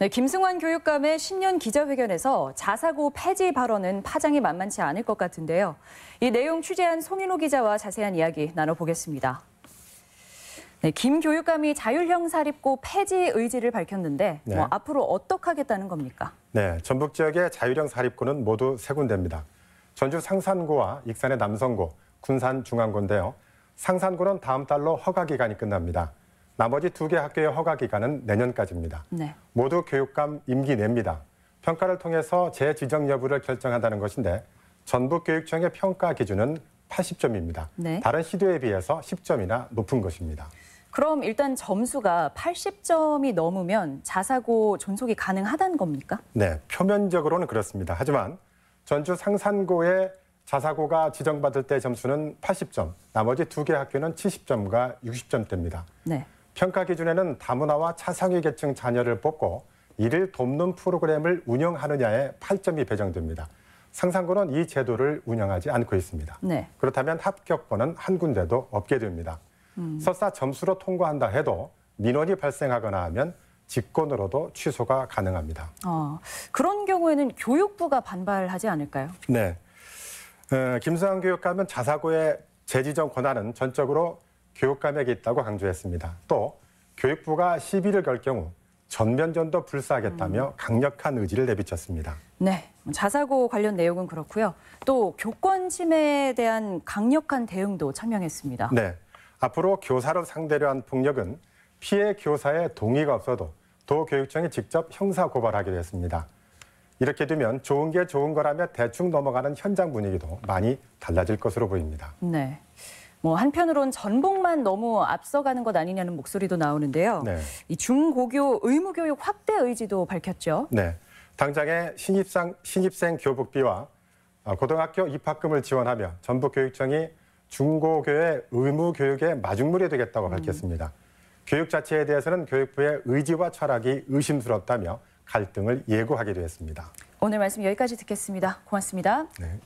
네, 김승환 교육감의 신년 기자회견에서 자사고 폐지 발언은 파장이 만만치 않을 것 같은데요. 이 내용 취재한 송인호 기자와 자세한 이야기 나눠보겠습니다. 네, 김 교육감이 자율형 사립고 폐지 의지를 밝혔는데 네. 뭐 앞으로 어떻게 하겠다는 겁니까? 네, 전북 지역의 자율형 사립고는 모두 세 군데입니다. 전주 상산고와 익산의 남성고, 군산 중앙고인데요. 상산고는 다음 달로 허가 기간이 끝납니다. 나머지 두 개 학교의 허가 기간은 내년까지입니다. 네. 모두 교육감 임기 내입니다. 평가를 통해서 재지정 여부를 결정한다는 것인데 전북교육청의 평가 기준은 80점입니다. 네. 다른 시도에 비해서 10점이나 높은 것입니다. 그럼 일단 점수가 80점이 넘으면 자사고 존속이 가능하다는 겁니까? 네, 표면적으로는 그렇습니다. 하지만 전주 상산고의 자사고가 지정받을 때 점수는 80점, 나머지 두 개 학교는 70점과 60점대입니다. 네. 평가 기준에는 다문화와 차상위 계층 자녀를 뽑고 이를 돕는 프로그램을 운영하느냐에 8점이 배정됩니다. 상산고는 이 제도를 운영하지 않고 있습니다. 네. 그렇다면 합격권은 한 군데도 없게 됩니다. 음. 설사 점수로 통과한다 해도 민원이 발생하거나 하면 직권으로도 취소가 가능합니다. 어, 그런 경우에는 교육부가 반발하지 않을까요? 네. 에, 김수환 교육감은 자사고의 재지정 권한은 전적으로 교육 감에게 있다고 강조했습니다. 또 교육부가 시비를 걸 경우 전면전도 불사하겠다며 음. 강력한 의지를 내비쳤습니다. 네, 자사고 관련 내용은 그렇고요. 또 교권 침해에 대한 강력한 대응도 천명했습니다. 네, 앞으로 교사를 상대로 한 폭력은 피해 교사의 동의가 없어도 도교육청이 직접 형사 고발하기로 했습니다. 이렇게 되면 좋은 게 좋은 거라며 대충 넘어가는 현장 분위기도 많이 달라질 것으로 보입니다. 네. 뭐 한편으론 전복만 너무 앞서가는 것 아니냐는 목소리도 나오는데요. 네. 이 중고교 의무교육 확대 의지도 밝혔죠. 네. 당장의 신입상, 신입생 교복비와 아, 고등학교 입학금을 지원하며 전북교육청이 중고교의 의무교육의 마중물이 되겠다고 음. 밝혔습니다. 교육 자체에 대해서는 교육부의 의지와 철학이 의심스럽다며 갈등을 예고하기도 했습니다. 오늘 말씀 여기까지 듣겠습니다. 고맙습니다. 네.